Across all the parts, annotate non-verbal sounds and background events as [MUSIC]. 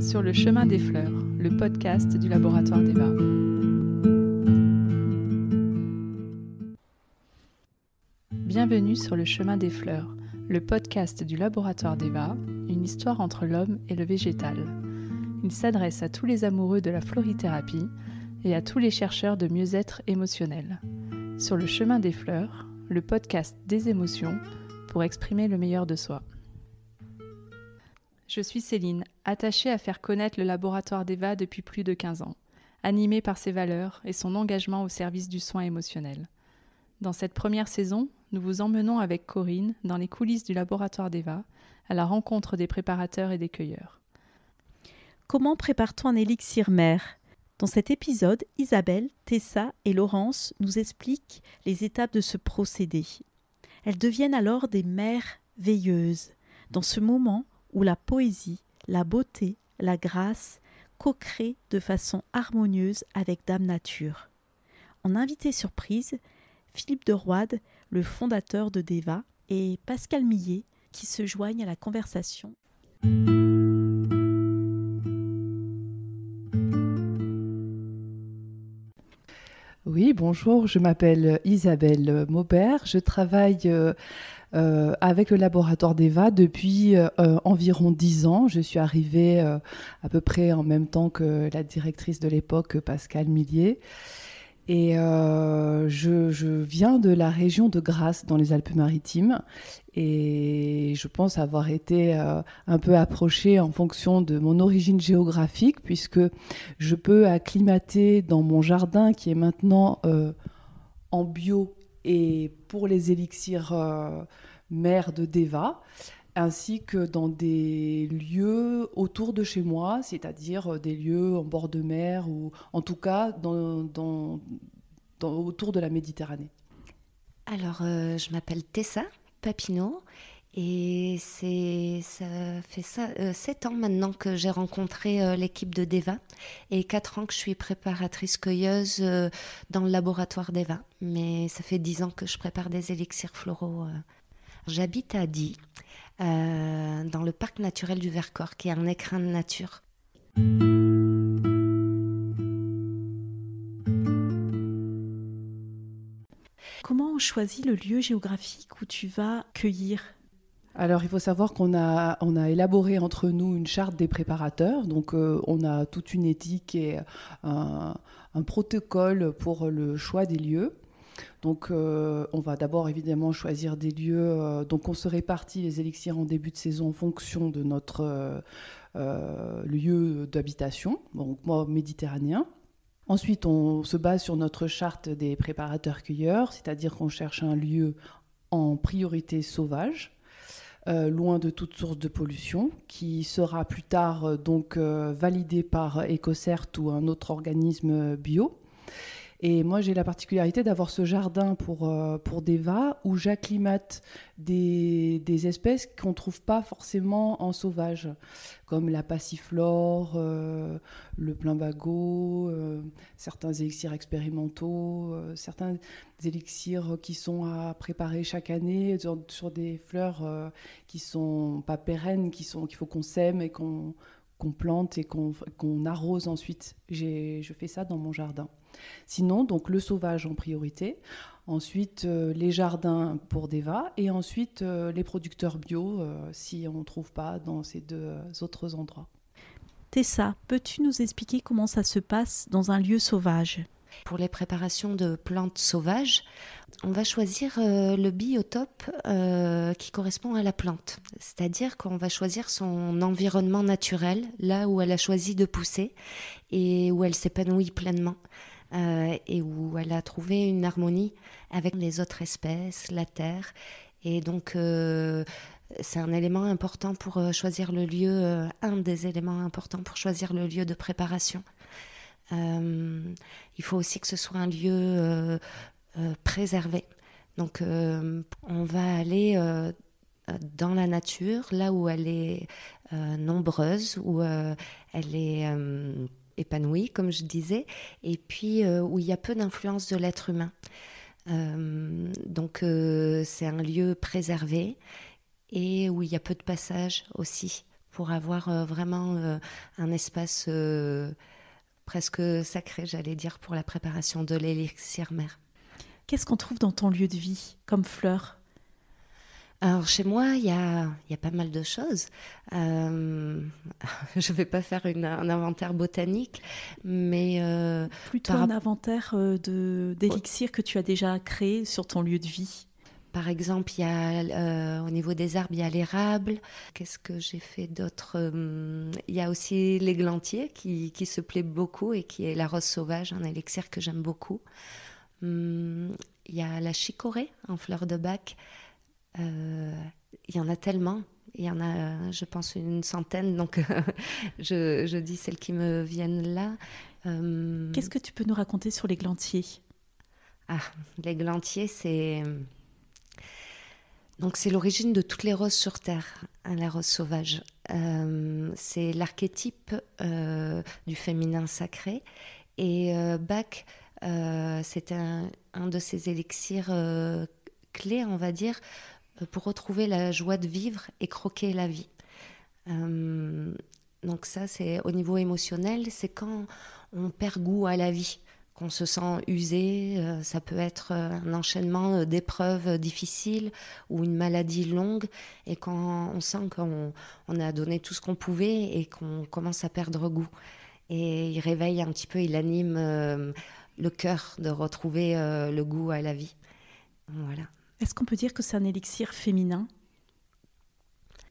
sur le chemin des fleurs, le podcast du laboratoire d'Eva. Bienvenue sur le chemin des fleurs, le podcast du laboratoire d'Eva, une histoire entre l'homme et le végétal. Il s'adresse à tous les amoureux de la florithérapie et à tous les chercheurs de mieux-être émotionnel. Sur le chemin des fleurs, le podcast des émotions pour exprimer le meilleur de soi. Je suis Céline, attaché à faire connaître le laboratoire d'Eva depuis plus de 15 ans, animé par ses valeurs et son engagement au service du soin émotionnel. Dans cette première saison, nous vous emmenons avec Corinne dans les coulisses du laboratoire d'Eva, à la rencontre des préparateurs et des cueilleurs. Comment prépare-t-on un élixir mère Dans cet épisode, Isabelle, Tessa et Laurence nous expliquent les étapes de ce procédé. Elles deviennent alors des mères veilleuses, dans ce moment où la poésie la beauté, la grâce, co de façon harmonieuse avec Dame Nature. En invité surprise, Philippe de Roide, le fondateur de Deva, et Pascal Millet, qui se joignent à la conversation. Oui, bonjour, je m'appelle Isabelle Maubert, je travaille euh, euh, avec le laboratoire d'Eva depuis euh, euh, environ 10 ans. Je suis arrivée à peu près en même temps que la directrice de l'époque, Pascal Millier. Et je, viens de la région de Grasse, dans les Alpes-Maritimes. Et je pense avoir été un peu approchée en fonction de mon origine géographique, puisque je peux acclimater dans mon jardin, qui est maintenant en bio, et pour les élixirs euh, de Deva, ainsi que dans des lieux autour de chez moi, c'est-à-dire euh, des lieux en bord de mer ou en tout cas autour de la Méditerranée. Alors, euh, je m'appelle Tessa Papineau et c'est, ça fait ça, 7 euh, ans maintenant que j'ai rencontré euh, l'équipe de DEVA et 4 ans que je suis préparatrice cueilleuse euh, dans le laboratoire DEVA. Mais ça fait 10 ans que je prépare des élixirs floraux. J'habite à Die, dans le parc naturel du Vercors, qui est un écrin de nature. Comment on choisit le lieu géographique où tu vas cueillir alors, il faut savoir qu'on a, élaboré entre nous une charte des préparateurs. Donc, euh, on a toute une éthique et un, protocole pour le choix des lieux. Donc, euh, on va d'abord évidemment choisir des lieux. Euh, donc, on se répartit les élixirs en début de saison en fonction de notre lieu d'habitation. Donc, moi, méditerranéen. Ensuite, on se base sur notre charte des préparateurs-cueilleurs, c'est-à-dire qu'on cherche un lieu en priorité sauvage euh, loin de toute source de pollution, qui sera plus tard euh, donc euh, validée par EcoCert ou un autre organisme bio. Et moi, j'ai la particularité d'avoir ce jardin pour, euh, pour des vats où j'acclimate des, des, espèces qu'on ne trouve pas forcément en sauvage, comme la passiflore, euh, le plein euh, certains élixirs expérimentaux, certains élixirs qui sont à préparer chaque année sur, des fleurs qui ne sont pas pérennes, qu'il faut qu'on sème et qu'on qu'on plante et qu'on arrose ensuite. Je fais ça dans mon jardin. Sinon, donc le sauvage en priorité, ensuite euh, les jardins pour des vats et ensuite euh, les producteurs bio euh, si on ne trouve pas dans ces deux autres endroits. Tessa, peux-tu nous expliquer comment ça se passe dans un lieu sauvage pour les préparations de plantes sauvages, on va choisir euh, le biotope euh, qui correspond à la plante, c'est-à-dire qu'on va choisir son environnement naturel, là où elle a choisi de pousser et où elle s'épanouit pleinement. Euh, et où elle a trouvé une harmonie avec les autres espèces, la terre. Et donc, c'est un élément important pour choisir le lieu, un des éléments importants pour choisir le lieu de préparation. Euh, il faut aussi que ce soit un lieu euh, euh, préservé. Donc on va aller dans la nature, là où elle est nombreuse, où elle est épanouie, comme je disais, et puis où il y a peu d'influence de l'être humain. donc c'est un lieu préservé et où il y a peu de passage aussi pour avoir vraiment un espace presque sacré, j'allais dire, pour la préparation de l'élixir mère. Qu'est-ce qu'on trouve dans ton lieu de vie comme fleur alors chez moi, il y a, y a, pas mal de choses. Euh, [LAUGHS] je ne vais pas faire un inventaire botanique, mais... Euh, Plutôt un inventaire euh, de, d'élixir que tu as déjà créé sur ton lieu de vie. Par exemple, il y euh, au niveau des arbres, il y a l'érable. Qu'est-ce que j'ai fait d'autre hum, Il y a aussi l'églantier qui, se plaît beaucoup et qui est la rose sauvage, un élixir que j'aime beaucoup. Hum, il y a la chicorée en fleur de bac. Euh, il y en a tellement. Il y en a, je pense, une centaine. Donc, [LAUGHS] je, dis celles qui me viennent là. Hum, Qu'est-ce que tu peux nous raconter sur l'églantier Ah, l'églantier, c'est donc c'est l'origine de toutes les roses sur Terre, hein, la rose sauvage. Euh, c'est l'archétype euh, du féminin sacré. Et euh, Bach, c'est un, un, de ses élixirs clés, on va dire, pour retrouver la joie de vivre et croquer la vie. donc ça, c'est au niveau émotionnel, c'est quand on perd goût à la vie on se sent usé, euh, ça peut être euh, un enchaînement euh, d'épreuves difficiles ou une maladie longue, et quand on sent qu'on a donné tout ce qu'on pouvait et qu'on commence à perdre goût. Et il réveille un petit peu, il anime le cœur de retrouver le goût à la vie. Voilà. Est-ce qu'on peut dire que c'est un élixir féminin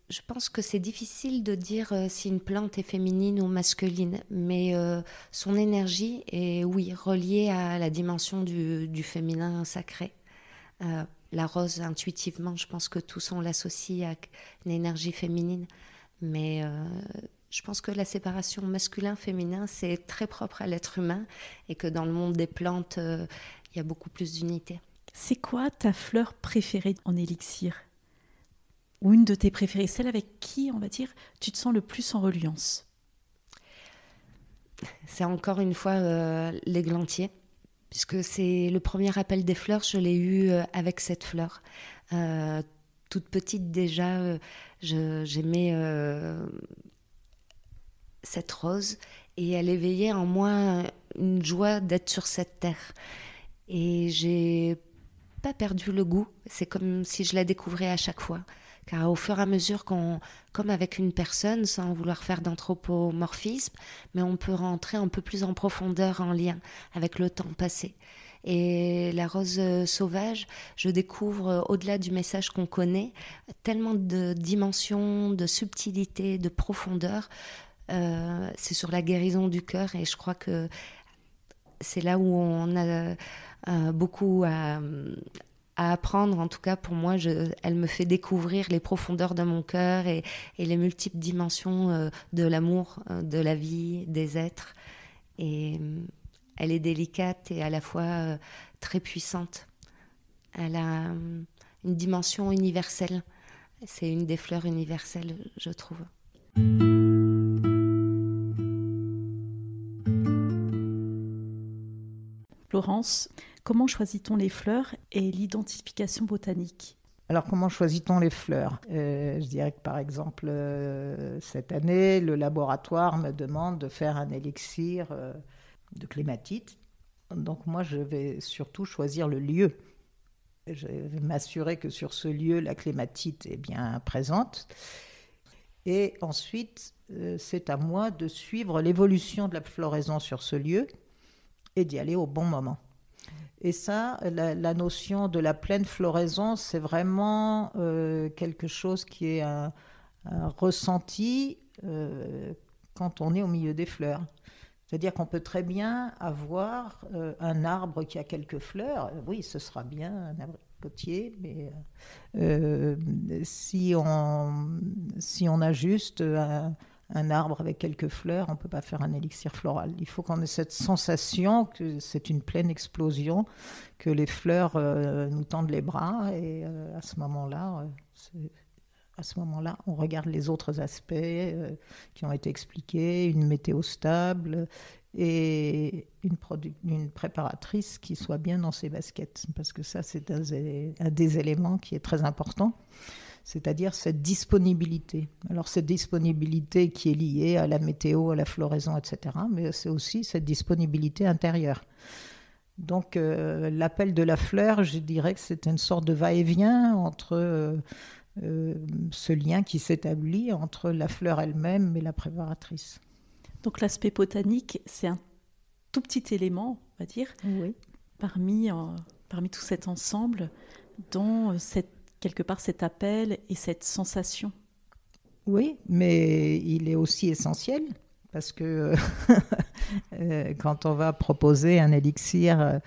je pense que c'est difficile de dire euh, si une plante est féminine ou masculine, mais euh, son énergie est, oui, reliée à la dimension du, féminin sacré. Euh, la rose, intuitivement, je pense que tous on l'associe à une énergie féminine, mais je pense que la séparation masculin-féminin, c'est très propre à l'être humain et que dans le monde des plantes, il y a beaucoup plus d'unité. C'est quoi ta fleur préférée en élixir ou une de tes préférées, celle avec qui, on va dire, tu te sens le plus en reliance C'est encore une fois euh, l'églantier, puisque c'est le premier appel des fleurs, je l'ai eu euh, avec cette fleur. Euh, toute petite déjà, euh, j'aimais cette rose et elle éveillait en moi une joie d'être sur cette terre. Et j'ai pas perdu le goût, c'est comme si je la découvrais à chaque fois car au fur et à mesure qu'on, comme avec une personne, sans vouloir faire d'anthropomorphisme, mais on peut rentrer un peu plus en profondeur en lien avec le temps passé. Et la rose euh, sauvage, je découvre, euh, au-delà du message qu'on connaît, tellement de dimensions, de subtilités, de profondeur. Euh, c'est sur la guérison du cœur et je crois que c'est là où on a beaucoup à, à apprendre. En tout cas, pour moi, elle me fait découvrir les profondeurs de mon cœur et, les multiples dimensions euh, de l'amour, euh, de la vie, des êtres. Et euh, elle est délicate et à la fois très puissante. Elle a une dimension universelle. C'est une des fleurs universelles, je trouve. Florence Comment choisit-on les fleurs et l'identification botanique alors comment choisit-on les fleurs euh, Je dirais que par exemple, euh, cette année, le laboratoire me demande de faire un élixir euh, de clématite. Donc moi, je vais surtout choisir le lieu. Je vais m'assurer que sur ce lieu, la clématite est bien présente. Et ensuite, c'est à moi de suivre l'évolution de la floraison sur ce lieu et d'y aller au bon moment. Et ça, la, notion de la pleine floraison, c'est vraiment euh, quelque chose qui est un, ressenti euh, quand on est au milieu des fleurs. C'est-à-dire qu'on peut très bien avoir euh, un arbre qui a quelques fleurs. Oui, ce sera bien un potier, mais si on, si, on, a juste un, un arbre avec quelques fleurs, on ne peut pas faire un élixir floral. Il faut qu'on ait cette sensation que c'est une pleine explosion, que les fleurs euh, nous tendent les bras et euh, à ce moment-là, euh, à ce moment-là, on regarde les autres aspects qui ont été expliqués, une météo stable et une, préparatrice qui soit bien dans ses baskets, parce que ça, c'est un des éléments qui est très important c'est-à-dire cette disponibilité. Alors cette disponibilité qui est liée à la météo, à la floraison, etc., mais c'est aussi cette disponibilité intérieure. Donc euh, l'appel de la fleur, je dirais que c'est une sorte de va-et-vient entre euh, euh, ce lien qui s'établit entre la fleur elle-même et la préparatrice. Donc l'aspect botanique, c'est un tout petit élément, on va dire, oui. parmi, parmi tout cet ensemble dont cette quelque part cet appel et cette sensation. Oui, mais il est aussi essentiel parce que euh, [LAUGHS] euh, quand on va proposer un élixir,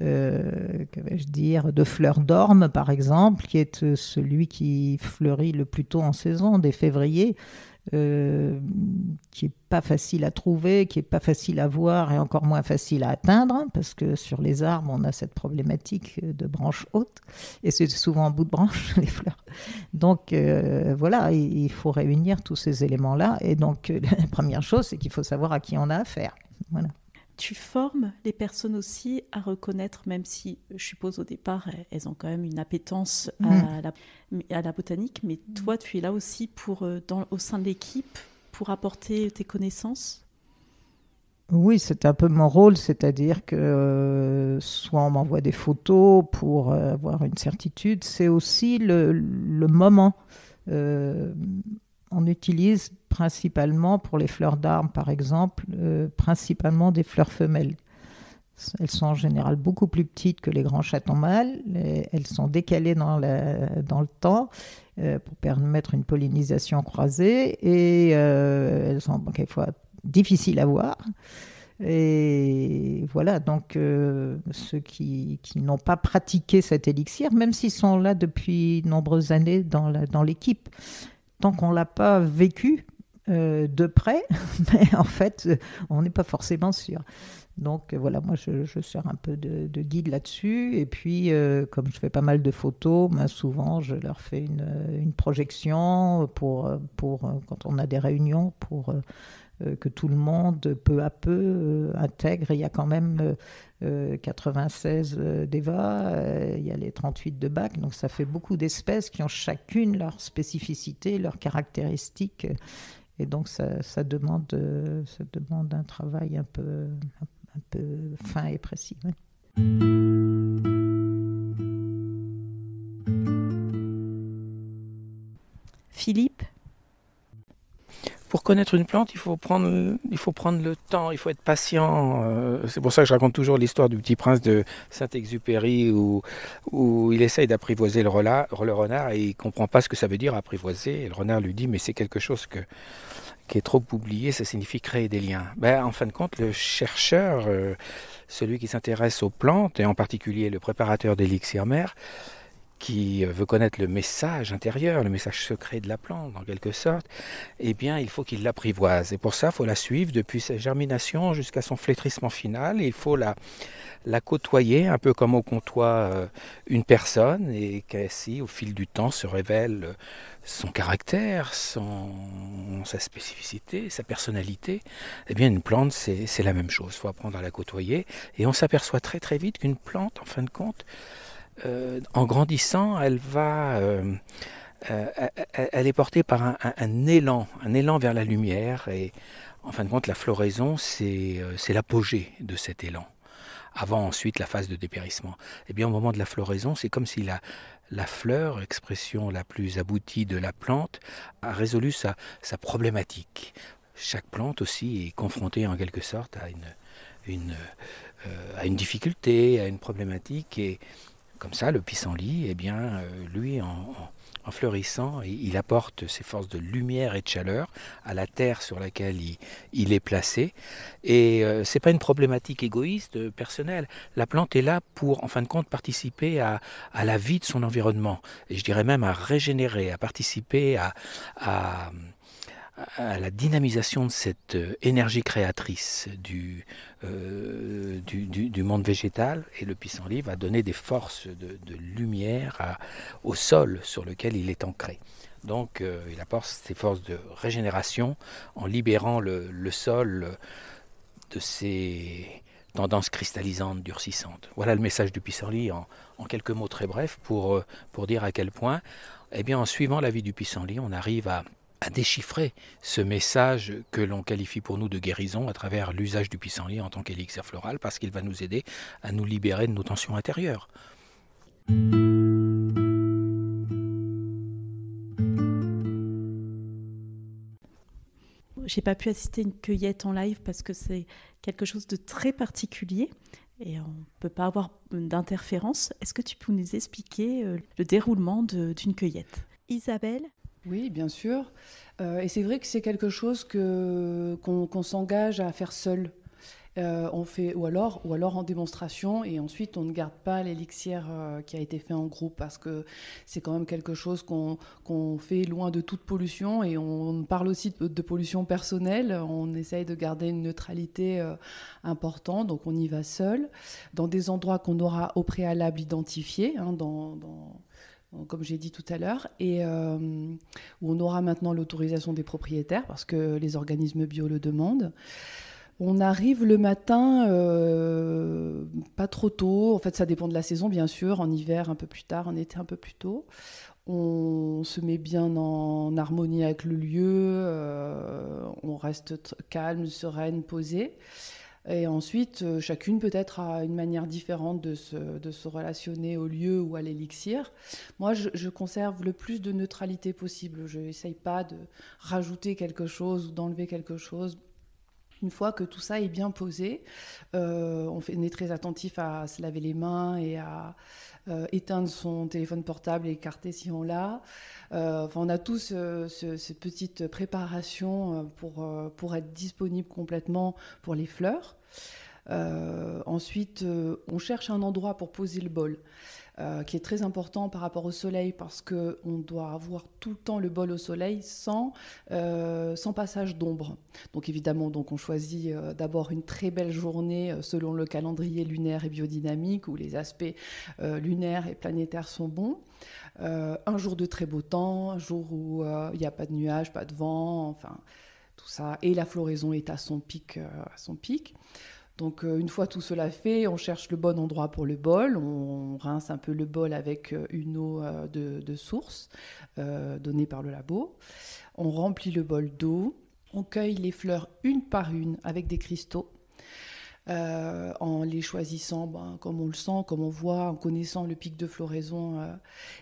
euh, que vais dire, de fleurs d'orme par exemple, qui est celui qui fleurit le plus tôt en saison, dès février, euh, qui n'est pas facile à trouver, qui n'est pas facile à voir et encore moins facile à atteindre, parce que sur les arbres, on a cette problématique de branches hautes, et c'est souvent en bout de branche, [LAUGHS] les fleurs. Donc euh, voilà, il faut réunir tous ces éléments-là, et donc euh, [LAUGHS] la première chose, c'est qu'il faut savoir à qui on a affaire. Voilà tu formes les personnes aussi à reconnaître, même si je suppose au départ, elles ont quand même une appétence à, mm. la, botanique, mais mm. toi, tu es là aussi pour, euh, au sein de l'équipe pour apporter tes connaissances oui, c'est un peu mon rôle, c'est-à-dire que soit on m'envoie des photos pour euh, avoir une certitude, c'est aussi le, moment. Euh, on utilise principalement pour les fleurs d'armes, par exemple, euh, principalement des fleurs femelles. Elles sont en général beaucoup plus petites que les grands chatons mâles. Elles sont décalées dans, le temps euh, pour permettre une pollinisation croisée et euh, elles sont quelquefois difficiles à voir. Et voilà, donc ceux qui, n'ont pas pratiqué cet élixir, même s'ils sont là depuis nombreuses années dans l'équipe, tant qu'on ne l'a pas vécu euh, de près, [LAUGHS] mais en fait, on n'est pas forcément sûr. Donc euh, voilà, moi je, sors un peu de, guide là-dessus. Et puis, euh, comme je fais pas mal de photos, ben, souvent je leur fais une, projection pour, quand on a des réunions pour euh, que tout le monde, peu à peu, euh, intègre. Il y a quand même 96 euh, d'Eva, il y a les 38 de BAC, donc ça fait beaucoup d'espèces qui ont chacune leur spécificité, leurs caractéristiques. Et donc ça, demande, ça demande un travail un peu, un peu fin et précis. connaître une plante, il faut prendre, il faut prendre le temps, il faut être patient. Euh. C'est pour ça que je raconte toujours l'histoire du petit prince de Saint-Exupéry où, où il essaye d'apprivoiser le, renard et il comprend pas ce que ça veut dire apprivoiser. le renard lui dit mais c'est quelque chose que, qui est trop oublié, ça signifie créer des liens. Ben, en fin de compte, le chercheur, euh, celui qui s'intéresse aux plantes et en particulier le préparateur d'élixir mère, qui euh, veut connaître le message intérieur, le message secret de la plante en quelque sorte, eh bien il faut qu'il l'apprivoise. Et pour ça, il faut la suivre depuis sa germination jusqu'à son flétrissement final. il faut la, la côtoyer un peu comme on côtoie euh, une personne et qu'ainsi au fil du temps se révèle euh, son caractère, son, sa spécificité, sa personnalité. Eh bien une plante c'est la même chose, il faut apprendre à la côtoyer et on s'aperçoit très très vite qu'une plante en fin de compte euh, en grandissant, euh, euh, elle est portée par un, élan, un élan vers la lumière. Et en fin de compte, la floraison, c'est l'apogée de cet élan. Avant ensuite la phase de dépérissement. Et eh bien, au moment de la floraison, c'est comme si la, fleur, expression la plus aboutie de la plante, a résolu sa, problématique. Chaque plante aussi est confrontée en quelque sorte à une, à une difficulté, à une problématique. Et comme ça, le pissenlit, eh bien, euh, lui, en, fleurissant, il, apporte ses forces de lumière et de chaleur à la terre sur laquelle il, est placé. Et euh, c'est ce n'est pas une problématique égoïste, euh, personnelle. La plante est là pour, en fin de compte, participer à, la vie de son environnement. Et je dirais même à régénérer, à participer à à la dynamisation de cette euh, énergie créatrice euh, du, du, monde végétal et le pissenlit va donner des forces de, lumière au sol sur lequel il est ancré. Donc euh, il apporte ses forces de régénération en libérant le, sol de ses tendances cristallisantes, durcissantes. Voilà le message du pissenlit en, en quelques mots très brefs pour, pour dire à quel point, eh bien, en suivant la vie du pissenlit, on arrive à à déchiffrer ce message que l'on qualifie pour nous de guérison à travers l'usage du pissenlit en tant qu'élixir floral, parce qu'il va nous aider à nous libérer de nos tensions intérieures. J'ai pas pu assister à une cueillette en live parce que c'est quelque chose de très particulier et on ne peut pas avoir d'interférence. Est-ce que tu peux nous expliquer euh, le déroulement d'une cueillette Isabelle oui, bien sûr. Euh, et c'est vrai que c'est quelque chose que qu'on s'engage à faire seul. Euh, on fait ou alors ou alors en démonstration et ensuite on ne garde pas l'élixir euh, qui a été fait en groupe parce que c'est quand même quelque chose qu'on fait loin de toute pollution et on parle aussi de, pollution personnelle on essaye de garder une neutralité importante donc on y va seul dans des endroits qu'on aura au préalable identifiés hein, dans comme j'ai dit tout à l'heure, et euh, où on aura maintenant l'autorisation des propriétaires parce que les organismes bio le demandent. On arrive le matin, euh, pas trop tôt. En fait, ça dépend de la saison, bien sûr. En hiver, un peu plus tard. En été, un peu plus tôt. On se met bien en harmonie avec le lieu. Euh, on reste calme, sereine, posée. Et ensuite, euh, chacune peut-être a une manière différente de se, relationner au lieu ou à l'élixir. Moi, je, je, conserve le plus de neutralité possible. Je n'essaye pas de rajouter quelque chose ou d'enlever quelque chose. Une fois que tout ça est bien posé, euh, on, fait, est très attentif à se laver les mains et à euh, éteindre son téléphone portable et écarter si on l'a. on a tous euh, cette petite préparation pour, pour être disponible complètement pour les fleurs. ensuite, on cherche un endroit pour poser le bol. Euh, qui est très important par rapport au soleil parce qu'on doit avoir tout le temps le bol au soleil sans, euh, passage d'ombre. Donc évidemment, donc on choisit euh, d'abord une très belle journée selon le calendrier lunaire et biodynamique où les aspects lunaires et planétaires sont bons. un jour de très beau temps, un jour où il n'y a pas de nuages, pas de vent, enfin tout ça. Et la floraison est à son pic. à son pic. Donc euh, une fois tout cela fait, on cherche le bon endroit pour le bol, on rince un peu le bol avec euh, une eau euh, de, source donnée par le labo, on remplit le bol d'eau, on cueille les fleurs une par une avec des cristaux euh, en les choisissant ben, comme on le sent, comme on voit, en connaissant le pic de floraison. Euh,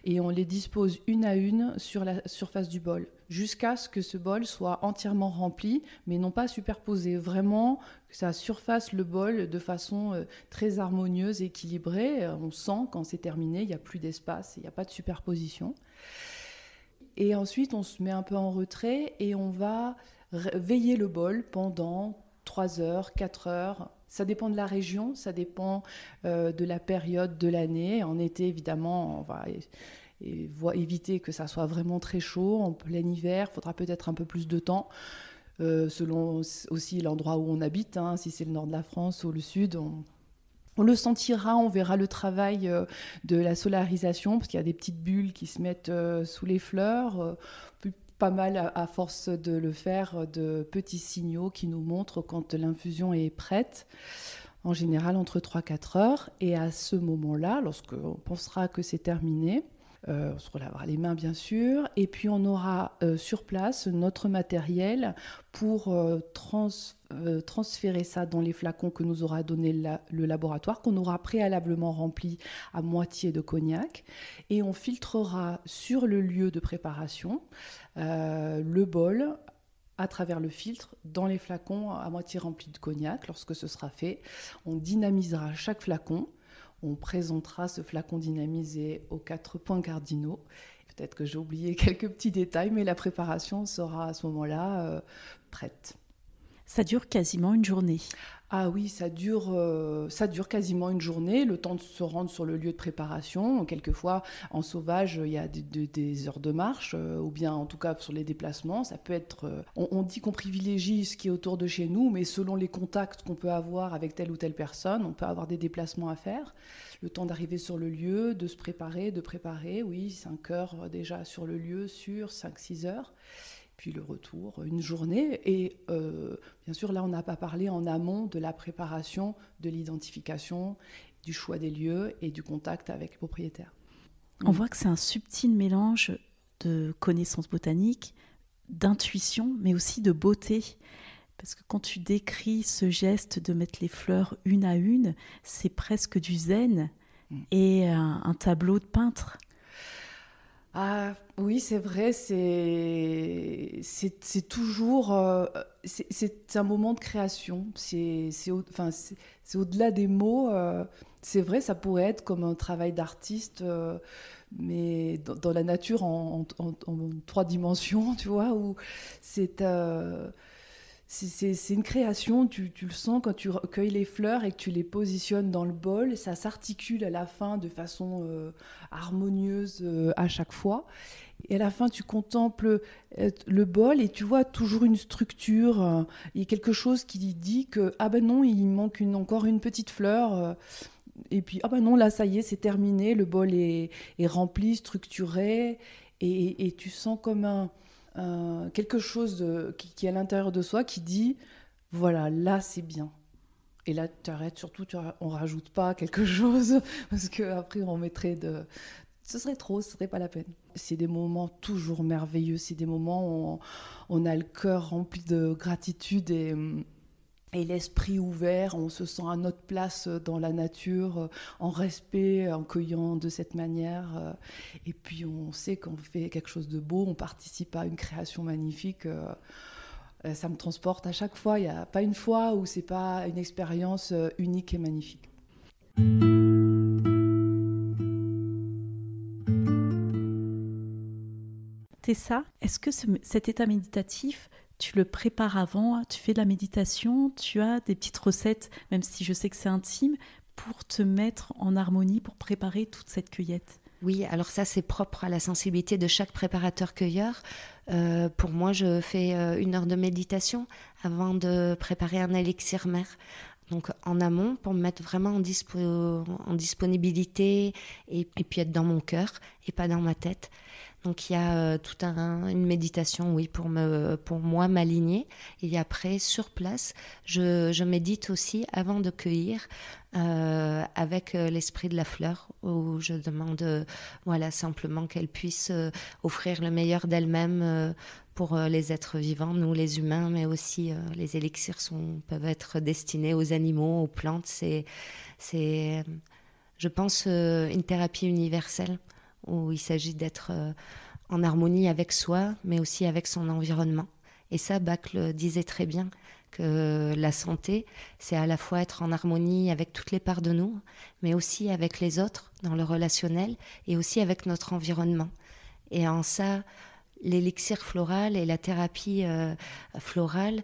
et on les dispose une à une sur la surface du bol, jusqu'à ce que ce bol soit entièrement rempli, mais non pas superposé. Vraiment, que ça surface le bol de façon euh, très harmonieuse, équilibrée. On sent quand c'est terminé, il n'y a plus d'espace, il n'y a pas de superposition. Et ensuite, on se met un peu en retrait et on va veiller le bol pendant 3 heures, 4 heures, ça dépend de la région, ça dépend euh, de la période de l'année. En été, évidemment, on va éviter que ça soit vraiment très chaud. En plein hiver, il faudra peut-être un peu plus de temps. Euh, selon aussi l'endroit où on habite, hein. si c'est le nord de la France ou le sud, on, le sentira, on verra le travail euh, de la solarisation, parce qu'il y a des petites bulles qui se mettent sous les fleurs mal, à force de le faire, de petits signaux qui nous montrent quand l'infusion est prête, en général entre 3-4 heures. Et à ce moment-là, lorsqu'on pensera que c'est terminé, euh, on se relèvera les mains, bien sûr. Et puis, on aura euh, sur place notre matériel pour euh, transférer ça dans les flacons que nous aura donné le laboratoire, qu'on aura préalablement rempli à moitié de cognac. Et on filtrera sur le lieu de préparation le bol à travers le filtre dans les flacons à moitié remplis de cognac. Lorsque ce sera fait, on dynamisera chaque flacon on présentera ce flacon dynamisé aux quatre points cardinaux. Peut-être que j'ai oublié [LAUGHS] quelques petits détails, mais la préparation sera à ce moment-là euh, prête. Ça dure quasiment une journée. Ah oui, ça dure, euh, ça dure quasiment une journée, le temps de se rendre sur le lieu de préparation. Quelquefois, en sauvage, il y a des, heures de marche, euh, ou bien en tout cas sur les déplacements, ça peut être. Euh, on, on, dit qu'on privilégie ce qui est autour de chez nous, mais selon les contacts qu'on peut avoir avec telle ou telle personne, on peut avoir des déplacements à faire. Le temps d'arriver sur le lieu, de se préparer, de préparer, oui, 5 heures déjà sur le lieu, sur 5-6 heures puis le retour, une journée. Et euh, bien sûr, là, on n'a pas parlé en amont de la préparation, de l'identification, du choix des lieux et du contact avec le propriétaire. On voit que c'est un subtil mélange de connaissances botaniques, d'intuition, mais aussi de beauté. Parce que quand tu décris ce geste de mettre les fleurs une à une, c'est presque du zen mm. et euh, un tableau de peintre. Ah oui, c'est vrai, c'est c'est toujours euh, c'est un moment de création. C'est au, enfin au-delà des mots. Euh, c'est vrai, ça pourrait être comme un travail d'artiste, euh, mais dans, la nature en, trois dimensions, [LAUGHS] tu vois, où c'est c'est une création, tu, le sens quand tu recueilles les fleurs et que tu les positionnes dans le bol, ça s'articule à la fin de façon euh, harmonieuse euh, à chaque fois. Et à la fin, tu contemples euh, le bol et tu vois toujours une structure, il y a quelque chose qui dit que, ah ben non, il manque encore une petite fleur et puis ah ben non là ça y est c'est terminé le bol est, rempli structuré et, tu sens comme un euh, quelque chose qui, est à l'intérieur de soi qui dit voilà, là c'est bien. Et là, tu arrêtes, surtout, on rajoute pas quelque [LAUGHS] chose, parce qu'après, on mettrait de. Ce serait trop, ce serait pas la peine. C'est des moments toujours merveilleux, c'est des moments où on, on, a le cœur rempli de gratitude et hum, et l'esprit ouvert, on se sent à notre place euh, dans la nature, euh, en respect, en cueillant de cette manière. Euh. Et puis on sait qu'on fait quelque chose de beau, on participe à une création magnifique. Ça me transporte à chaque fois. Il n'y a pas une fois où c'est pas une expérience unique et magnifique. Tessa, est-ce que cet état méditatif tu le prépares avant, tu fais de la méditation, tu as des petites recettes, même si je sais que c'est intime, pour te mettre en harmonie, pour préparer toute cette cueillette. Oui, alors ça c'est propre à la sensibilité de chaque préparateur-cueilleur. Euh, pour moi, je fais euh, une heure de méditation avant de préparer un élixir mère donc en amont pour me mettre vraiment en, disponibilité et, et, puis être dans mon cœur et pas dans ma tête. Donc il y a euh, toute une méditation, oui, pour, moi m'aligner. Et après, sur place, je, médite aussi avant de cueillir euh, avec euh, l'esprit de la fleur, où je demande voilà, simplement qu'elle puisse offrir le meilleur d'elle-même pour les êtres vivants, nous les humains, mais aussi les élixirs peuvent être destinés aux animaux, aux plantes. C'est, je pense, une thérapie universelle où il s'agit d'être euh, en harmonie avec soi, mais aussi avec son environnement. Et ça, Bacle disait très bien que la santé, c'est à la fois être en harmonie avec toutes les parts de nous, mais aussi avec les autres dans le relationnel et aussi avec notre environnement. Et en ça, l'élixir floral et la thérapie euh, florale,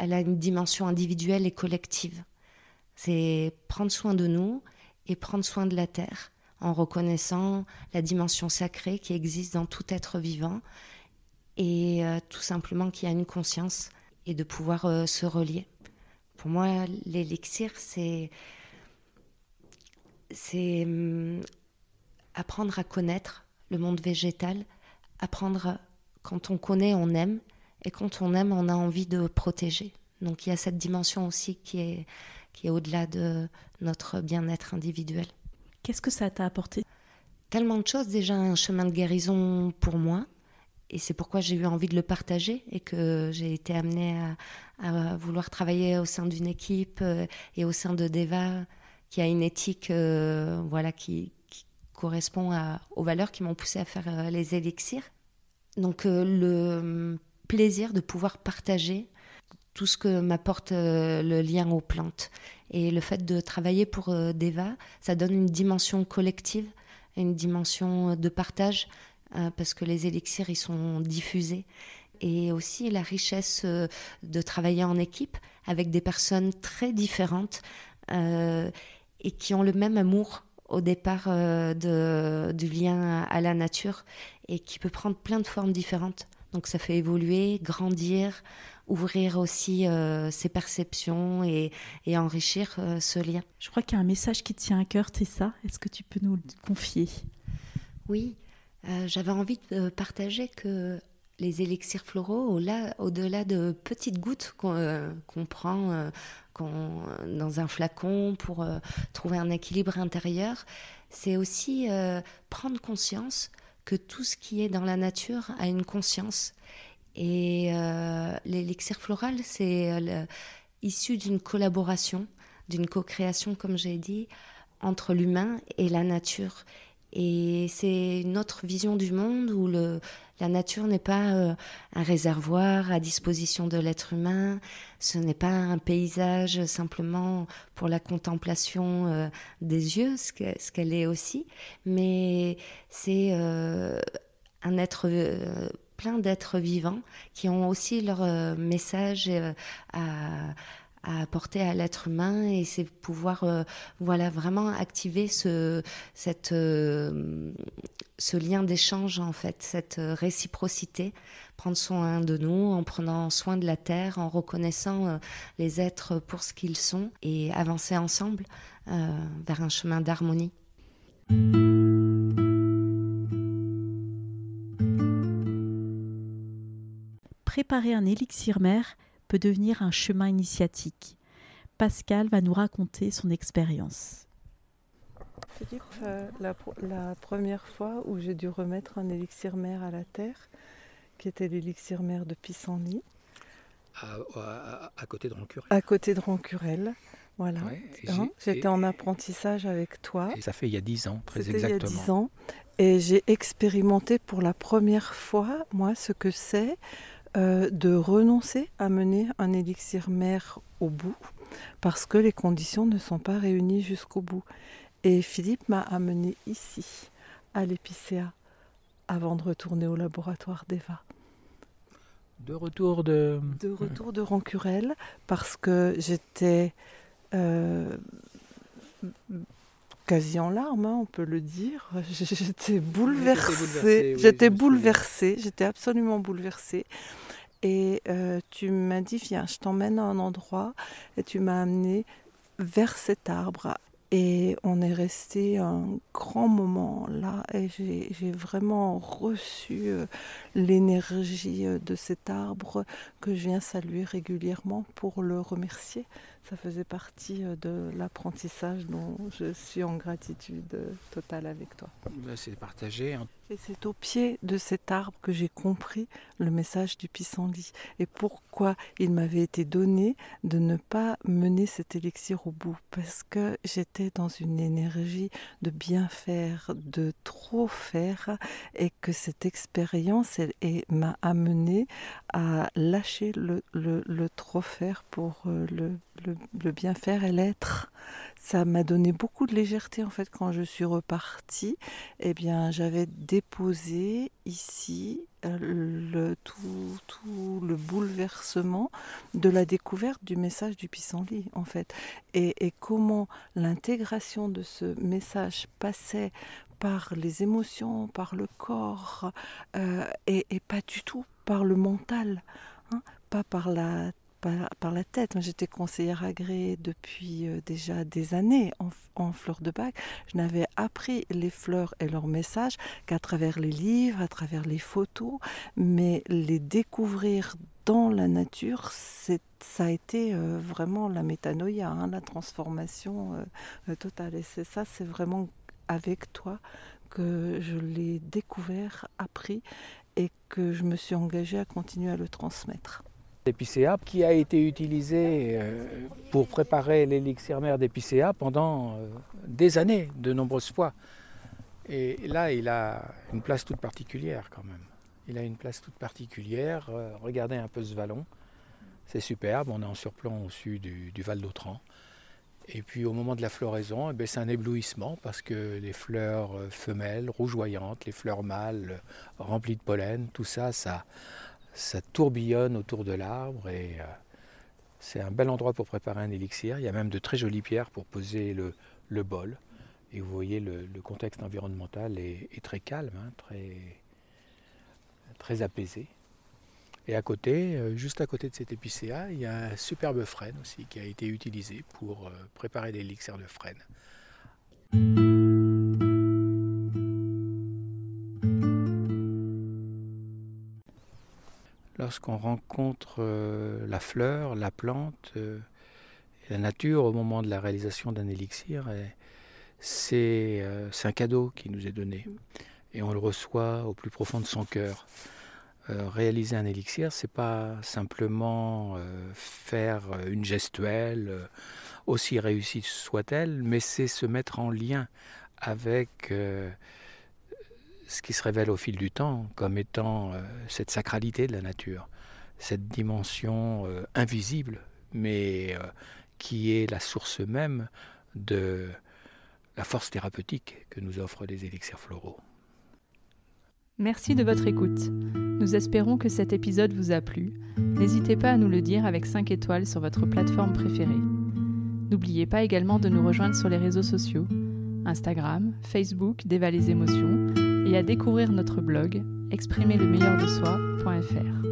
elle a une dimension individuelle et collective. C'est prendre soin de nous et prendre soin de la terre en reconnaissant la dimension sacrée qui existe dans tout être vivant et euh, tout simplement qui a une conscience et de pouvoir euh, se relier. Pour moi, l'élixir, c'est c'est hum, apprendre à connaître le monde végétal, apprendre quand on connaît, on aime, et quand on aime, on a envie de protéger. Donc il y a cette dimension aussi qui est, qui est au-delà de notre bien-être individuel. Qu'est-ce que ça t'a apporté Tellement de choses, déjà un chemin de guérison pour moi. Et c'est pourquoi j'ai eu envie de le partager et que j'ai été amenée à, vouloir travailler au sein d'une équipe euh, et au sein de Deva, qui a une éthique euh, voilà, qui, correspond aux valeurs qui m'ont poussée à faire euh, les élixirs. Donc le mm, plaisir de pouvoir partager tout ce que m'apporte le lien aux plantes et le fait de travailler pour euh, Deva, ça donne une dimension collective, une dimension euh, de partage, euh, parce que les élixirs, ils sont diffusés. Et aussi la richesse de travailler en équipe avec des personnes très différentes et qui ont le même amour au départ de, du lien à la nature et qui peut prendre plein de formes différentes. Donc ça fait évoluer, grandir, ouvrir aussi euh, ses perceptions et, enrichir euh, ce lien. Je crois qu'il y a un message qui te tient à cœur, c'est ça Est-ce que tu peux nous le confier Oui, euh, j'avais envie de partager que les élixirs floraux, au-delà de petites gouttes qu'on prend dans un flacon pour trouver un équilibre intérieur, c'est aussi prendre conscience que tout ce qui est dans la nature a une conscience et euh, l'élixir floral, c'est euh, issu d'une collaboration, d'une co-création, comme j'ai dit, entre l'humain et la nature. Et c'est une autre vision du monde où le, la nature n'est pas euh, un réservoir à disposition de l'être humain, ce n'est pas un paysage simplement pour la contemplation des yeux, ce qu'elle est aussi, mais c'est un être plein d'êtres vivants qui ont aussi leur euh, message euh, à, à apporter à l'être humain et c'est pouvoir euh, voilà vraiment activer ce cette ce lien d'échange en fait cette réciprocité prendre soin de nous en prenant soin de la terre en reconnaissant les êtres pour ce qu'ils sont et avancer ensemble vers un chemin d'harmonie préparer un élixir mère peut devenir un chemin initiatique. Pascal va nous raconter son expérience. Euh, la, la, première fois où j'ai dû remettre un élixir mère à la terre, qui était l'élixir mère de Pissenlit. À, côté de Roncurel. À côté de Rancurel. Voilà. Hein, j'étais en apprentissage avec toi. Et ça fait il y a dix ans, très exactement. Il y a dix ans. Et j'ai expérimenté pour la première fois, moi, ce que c'est euh, de renoncer à mener un élixir mère au bout parce que les conditions ne sont pas réunies jusqu'au bout. Et Philippe m'a amené ici, à l'épicéa, avant de retourner au laboratoire d'Eva. De retour de... De retour de Rancurel, parce que j'étais euh, quasi en larmes, hein, on peut le dire. [LAUGHS] J'étais bouleversée. J'étais bouleversée. J'étais absolument bouleversée. Et euh, tu m'as dit, viens, je t'emmène à un endroit. Et tu m'as amené vers cet arbre. Et on est resté un grand moment là. Et j'ai vraiment reçu euh, l'énergie euh, de cet arbre que je viens saluer régulièrement pour le remercier ça faisait partie euh, de l'apprentissage dont je suis en gratitude euh, totale avec toi. Bah, c'est partagé. Hein. Et c'est au pied de cet arbre que j'ai compris le message du pissenlit et pourquoi il m'avait été donné de ne pas mener cet élixir au bout parce que j'étais dans une énergie de bien faire, de trop faire et que cette expérience elle, m'a amené à lâcher le, trop faire pour euh, le le, bien faire et l'être. Ça m'a donné beaucoup de légèreté en fait quand je suis repartie. Eh bien, j'avais déposé ici euh, le, tout, le bouleversement de la découverte du message du pissenlit en fait et, comment l'intégration de ce message passait par les émotions, par le corps euh, et, pas du tout par le mental, hein, pas par la par, la tête. J'étais conseillère agréée depuis euh, déjà des années en, fleurs de bac. Je n'avais appris les fleurs et leurs messages qu'à travers les livres, à travers les photos, mais les découvrir dans la nature, ça a été euh, vraiment la métanoïa, hein, la transformation euh, totale. Et c'est ça, c'est vraiment avec toi que je l'ai découvert, appris et que je me suis engagée à continuer à le transmettre d'épicéa qui a été utilisé euh, pour préparer l'élixir mère d'épicéa pendant euh, des années, de nombreuses fois. Et là, il a une place toute particulière quand même. Il a une place toute particulière. Euh, regardez un peu ce vallon. C'est superbe. On est en surplomb au sud du, Val d'Autran. Et puis au moment de la floraison, eh ben, c'est un éblouissement parce que les fleurs femelles rougeoyantes, les fleurs mâles remplies de pollen, tout ça, ça, ça tourbillonne autour de l'arbre et euh, c'est un bel endroit pour préparer un élixir. Il y a même de très jolies pierres pour poser le, bol. Et vous voyez, le, contexte environnemental est, très calme, hein, très, très apaisé. Et à côté, euh, juste à côté de cet épicéa, il y a un superbe frêne aussi qui a été utilisé pour euh, préparer l'élixir de frêne. lorsqu'on rencontre euh, la fleur, la plante, euh, la nature au moment de la réalisation d'un élixir, euh, c'est un cadeau qui nous est donné. Et on le reçoit au plus profond de son cœur. réaliser un élixir, c'est pas simplement faire une gestuelle, aussi réussie soit-elle, mais c'est se mettre en lien avec ce qui se révèle au fil du temps comme étant euh, cette sacralité de la nature, cette dimension euh, invisible, mais euh, qui est la source même de la force thérapeutique que nous offrent les élixirs floraux. Merci de votre écoute. Nous espérons que cet épisode vous a plu. N'hésitez pas à nous le dire avec 5 étoiles sur votre plateforme préférée. N'oubliez pas également de nous rejoindre sur les réseaux sociaux Instagram, Facebook, Des émotions et à découvrir notre blog exprimer le meilleur de soi.fr.